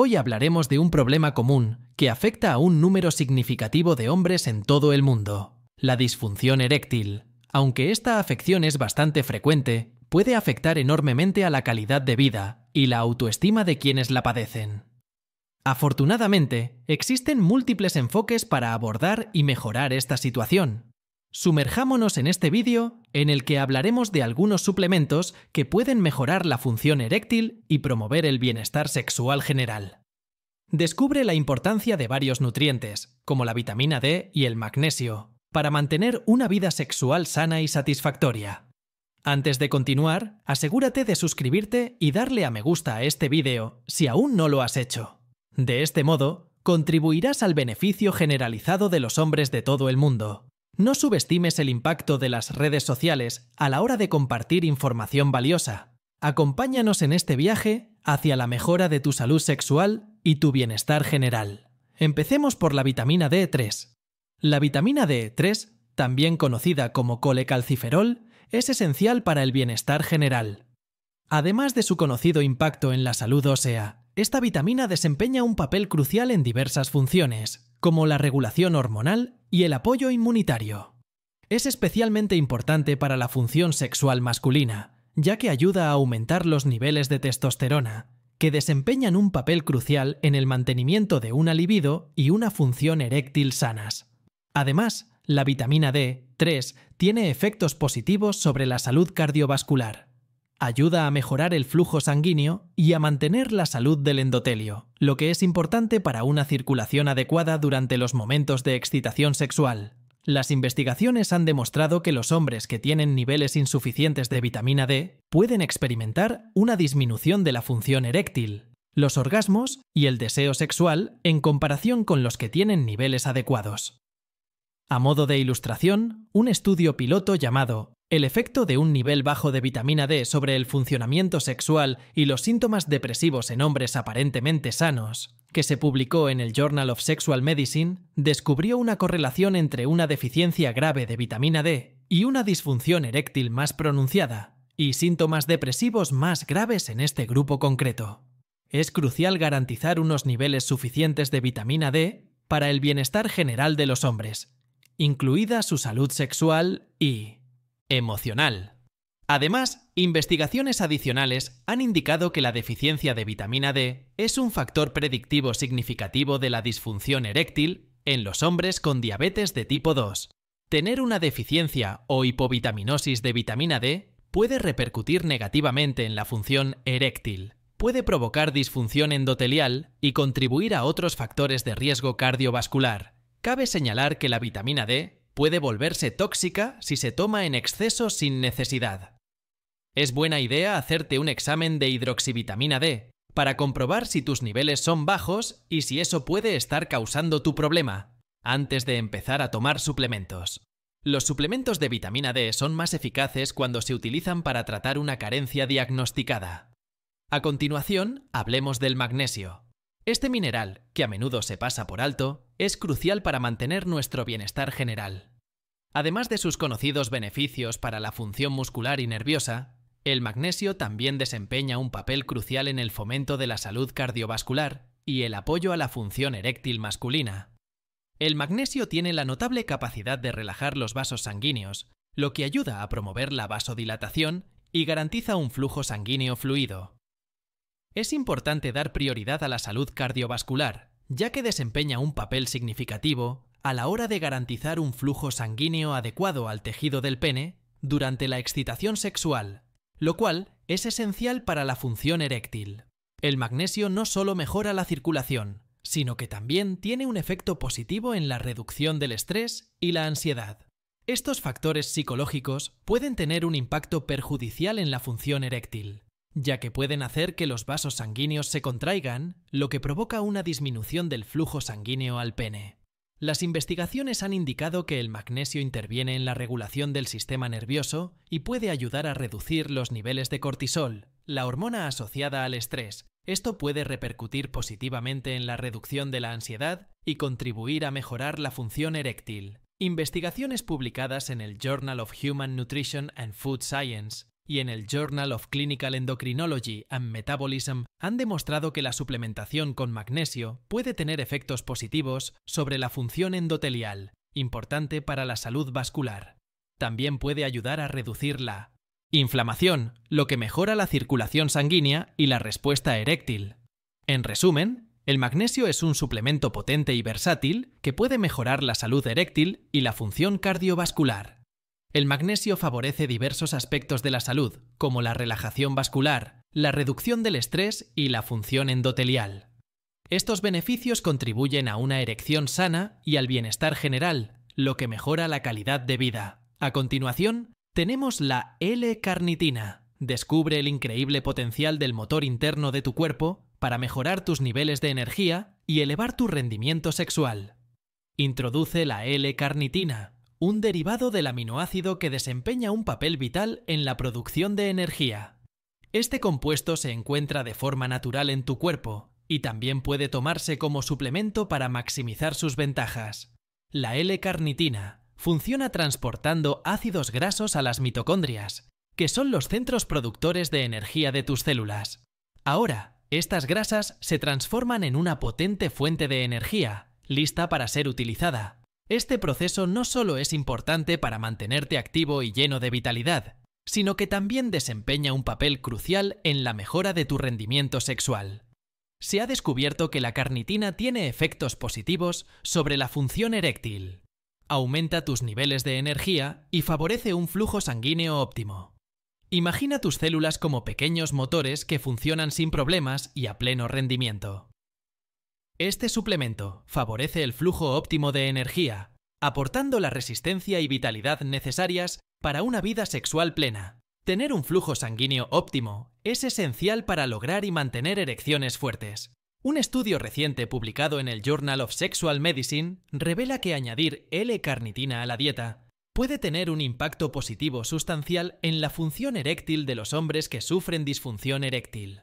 Hoy hablaremos de un problema común que afecta a un número significativo de hombres en todo el mundo, la disfunción eréctil. Aunque esta afección es bastante frecuente, puede afectar enormemente a la calidad de vida y la autoestima de quienes la padecen. Afortunadamente, existen múltiples enfoques para abordar y mejorar esta situación, Sumerjámonos en este vídeo en el que hablaremos de algunos suplementos que pueden mejorar la función eréctil y promover el bienestar sexual general. Descubre la importancia de varios nutrientes, como la vitamina D y el magnesio, para mantener una vida sexual sana y satisfactoria. Antes de continuar, asegúrate de suscribirte y darle a me gusta a este vídeo si aún no lo has hecho. De este modo, contribuirás al beneficio generalizado de los hombres de todo el mundo. No subestimes el impacto de las redes sociales a la hora de compartir información valiosa. Acompáñanos en este viaje hacia la mejora de tu salud sexual y tu bienestar general. Empecemos por la vitamina D3. La vitamina D3, también conocida como colecalciferol, es esencial para el bienestar general. Además de su conocido impacto en la salud ósea, esta vitamina desempeña un papel crucial en diversas funciones como la regulación hormonal y el apoyo inmunitario. Es especialmente importante para la función sexual masculina, ya que ayuda a aumentar los niveles de testosterona, que desempeñan un papel crucial en el mantenimiento de una libido y una función eréctil sanas. Además, la vitamina D3 tiene efectos positivos sobre la salud cardiovascular, Ayuda a mejorar el flujo sanguíneo y a mantener la salud del endotelio, lo que es importante para una circulación adecuada durante los momentos de excitación sexual. Las investigaciones han demostrado que los hombres que tienen niveles insuficientes de vitamina D pueden experimentar una disminución de la función eréctil, los orgasmos y el deseo sexual en comparación con los que tienen niveles adecuados. A modo de ilustración, un estudio piloto llamado el efecto de un nivel bajo de vitamina D sobre el funcionamiento sexual y los síntomas depresivos en hombres aparentemente sanos, que se publicó en el Journal of Sexual Medicine, descubrió una correlación entre una deficiencia grave de vitamina D y una disfunción eréctil más pronunciada, y síntomas depresivos más graves en este grupo concreto. Es crucial garantizar unos niveles suficientes de vitamina D para el bienestar general de los hombres, incluida su salud sexual y emocional. Además, investigaciones adicionales han indicado que la deficiencia de vitamina D es un factor predictivo significativo de la disfunción eréctil en los hombres con diabetes de tipo 2. Tener una deficiencia o hipovitaminosis de vitamina D puede repercutir negativamente en la función eréctil, puede provocar disfunción endotelial y contribuir a otros factores de riesgo cardiovascular. Cabe señalar que la vitamina D puede volverse tóxica si se toma en exceso sin necesidad. Es buena idea hacerte un examen de hidroxivitamina D para comprobar si tus niveles son bajos y si eso puede estar causando tu problema, antes de empezar a tomar suplementos. Los suplementos de vitamina D son más eficaces cuando se utilizan para tratar una carencia diagnosticada. A continuación, hablemos del magnesio. Este mineral, que a menudo se pasa por alto, es crucial para mantener nuestro bienestar general. Además de sus conocidos beneficios para la función muscular y nerviosa, el magnesio también desempeña un papel crucial en el fomento de la salud cardiovascular y el apoyo a la función eréctil masculina. El magnesio tiene la notable capacidad de relajar los vasos sanguíneos, lo que ayuda a promover la vasodilatación y garantiza un flujo sanguíneo fluido. Es importante dar prioridad a la salud cardiovascular, ya que desempeña un papel significativo a la hora de garantizar un flujo sanguíneo adecuado al tejido del pene durante la excitación sexual, lo cual es esencial para la función eréctil. El magnesio no solo mejora la circulación, sino que también tiene un efecto positivo en la reducción del estrés y la ansiedad. Estos factores psicológicos pueden tener un impacto perjudicial en la función eréctil, ya que pueden hacer que los vasos sanguíneos se contraigan, lo que provoca una disminución del flujo sanguíneo al pene. Las investigaciones han indicado que el magnesio interviene en la regulación del sistema nervioso y puede ayudar a reducir los niveles de cortisol, la hormona asociada al estrés. Esto puede repercutir positivamente en la reducción de la ansiedad y contribuir a mejorar la función eréctil. Investigaciones publicadas en el Journal of Human Nutrition and Food Science y en el Journal of Clinical Endocrinology and Metabolism han demostrado que la suplementación con magnesio puede tener efectos positivos sobre la función endotelial, importante para la salud vascular. También puede ayudar a reducir la inflamación, lo que mejora la circulación sanguínea y la respuesta eréctil. En resumen, el magnesio es un suplemento potente y versátil que puede mejorar la salud eréctil y la función cardiovascular. El magnesio favorece diversos aspectos de la salud, como la relajación vascular, la reducción del estrés y la función endotelial. Estos beneficios contribuyen a una erección sana y al bienestar general, lo que mejora la calidad de vida. A continuación, tenemos la L-carnitina. Descubre el increíble potencial del motor interno de tu cuerpo para mejorar tus niveles de energía y elevar tu rendimiento sexual. Introduce la L-carnitina, un derivado del aminoácido que desempeña un papel vital en la producción de energía. Este compuesto se encuentra de forma natural en tu cuerpo y también puede tomarse como suplemento para maximizar sus ventajas. La L-carnitina funciona transportando ácidos grasos a las mitocondrias, que son los centros productores de energía de tus células. Ahora, estas grasas se transforman en una potente fuente de energía, lista para ser utilizada, este proceso no solo es importante para mantenerte activo y lleno de vitalidad, sino que también desempeña un papel crucial en la mejora de tu rendimiento sexual. Se ha descubierto que la carnitina tiene efectos positivos sobre la función eréctil. Aumenta tus niveles de energía y favorece un flujo sanguíneo óptimo. Imagina tus células como pequeños motores que funcionan sin problemas y a pleno rendimiento. Este suplemento favorece el flujo óptimo de energía, aportando la resistencia y vitalidad necesarias para una vida sexual plena. Tener un flujo sanguíneo óptimo es esencial para lograr y mantener erecciones fuertes. Un estudio reciente publicado en el Journal of Sexual Medicine revela que añadir L-carnitina a la dieta puede tener un impacto positivo sustancial en la función eréctil de los hombres que sufren disfunción eréctil.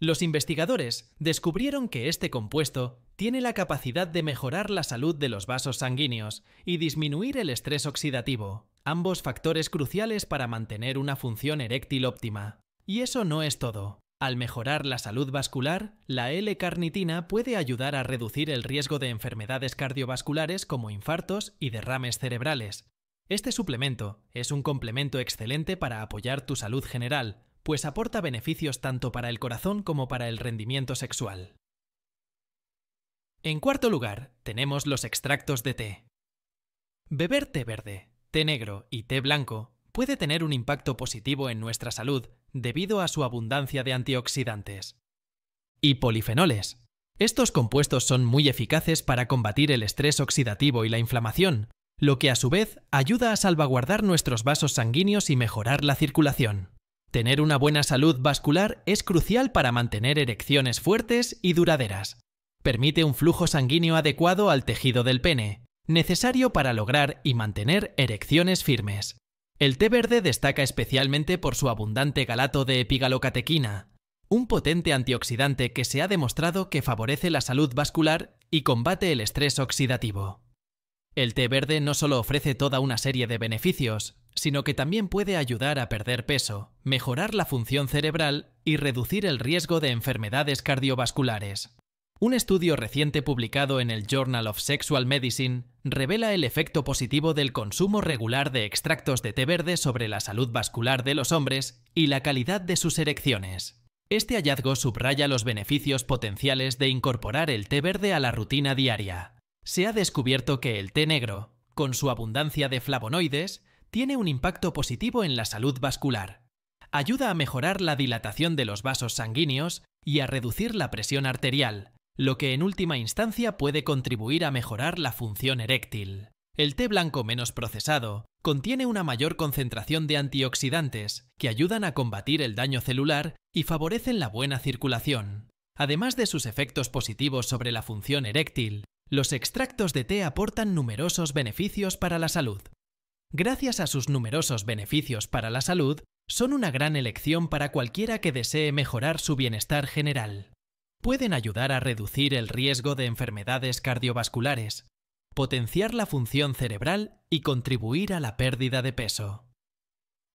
Los investigadores descubrieron que este compuesto tiene la capacidad de mejorar la salud de los vasos sanguíneos y disminuir el estrés oxidativo, ambos factores cruciales para mantener una función eréctil óptima. Y eso no es todo. Al mejorar la salud vascular, la L-carnitina puede ayudar a reducir el riesgo de enfermedades cardiovasculares como infartos y derrames cerebrales. Este suplemento es un complemento excelente para apoyar tu salud general, pues aporta beneficios tanto para el corazón como para el rendimiento sexual. En cuarto lugar, tenemos los extractos de té. Beber té verde, té negro y té blanco puede tener un impacto positivo en nuestra salud debido a su abundancia de antioxidantes. Y polifenoles. Estos compuestos son muy eficaces para combatir el estrés oxidativo y la inflamación, lo que a su vez ayuda a salvaguardar nuestros vasos sanguíneos y mejorar la circulación. Tener una buena salud vascular es crucial para mantener erecciones fuertes y duraderas. Permite un flujo sanguíneo adecuado al tejido del pene, necesario para lograr y mantener erecciones firmes. El té verde destaca especialmente por su abundante galato de epigalocatequina, un potente antioxidante que se ha demostrado que favorece la salud vascular y combate el estrés oxidativo. El té verde no solo ofrece toda una serie de beneficios, sino que también puede ayudar a perder peso, mejorar la función cerebral y reducir el riesgo de enfermedades cardiovasculares. Un estudio reciente publicado en el Journal of Sexual Medicine revela el efecto positivo del consumo regular de extractos de té verde sobre la salud vascular de los hombres y la calidad de sus erecciones. Este hallazgo subraya los beneficios potenciales de incorporar el té verde a la rutina diaria. Se ha descubierto que el té negro, con su abundancia de flavonoides, tiene un impacto positivo en la salud vascular. Ayuda a mejorar la dilatación de los vasos sanguíneos y a reducir la presión arterial, lo que en última instancia puede contribuir a mejorar la función eréctil. El té blanco menos procesado contiene una mayor concentración de antioxidantes que ayudan a combatir el daño celular y favorecen la buena circulación. Además de sus efectos positivos sobre la función eréctil, los extractos de té aportan numerosos beneficios para la salud gracias a sus numerosos beneficios para la salud, son una gran elección para cualquiera que desee mejorar su bienestar general. Pueden ayudar a reducir el riesgo de enfermedades cardiovasculares, potenciar la función cerebral y contribuir a la pérdida de peso.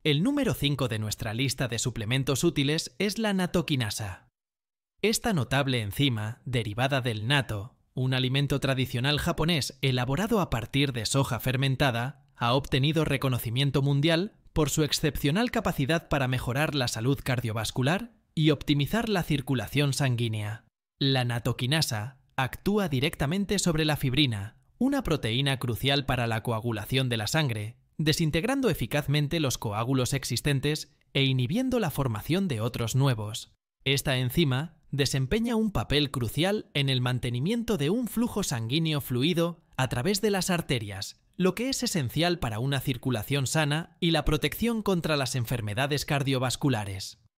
El número 5 de nuestra lista de suplementos útiles es la natokinasa. Esta notable enzima, derivada del nato, un alimento tradicional japonés elaborado a partir de soja fermentada, ha obtenido reconocimiento mundial por su excepcional capacidad para mejorar la salud cardiovascular y optimizar la circulación sanguínea. La natoquinasa actúa directamente sobre la fibrina, una proteína crucial para la coagulación de la sangre, desintegrando eficazmente los coágulos existentes e inhibiendo la formación de otros nuevos. Esta enzima desempeña un papel crucial en el mantenimiento de un flujo sanguíneo fluido a través de las arterias, lo que es esencial para una circulación sana y la protección contra las enfermedades cardiovasculares.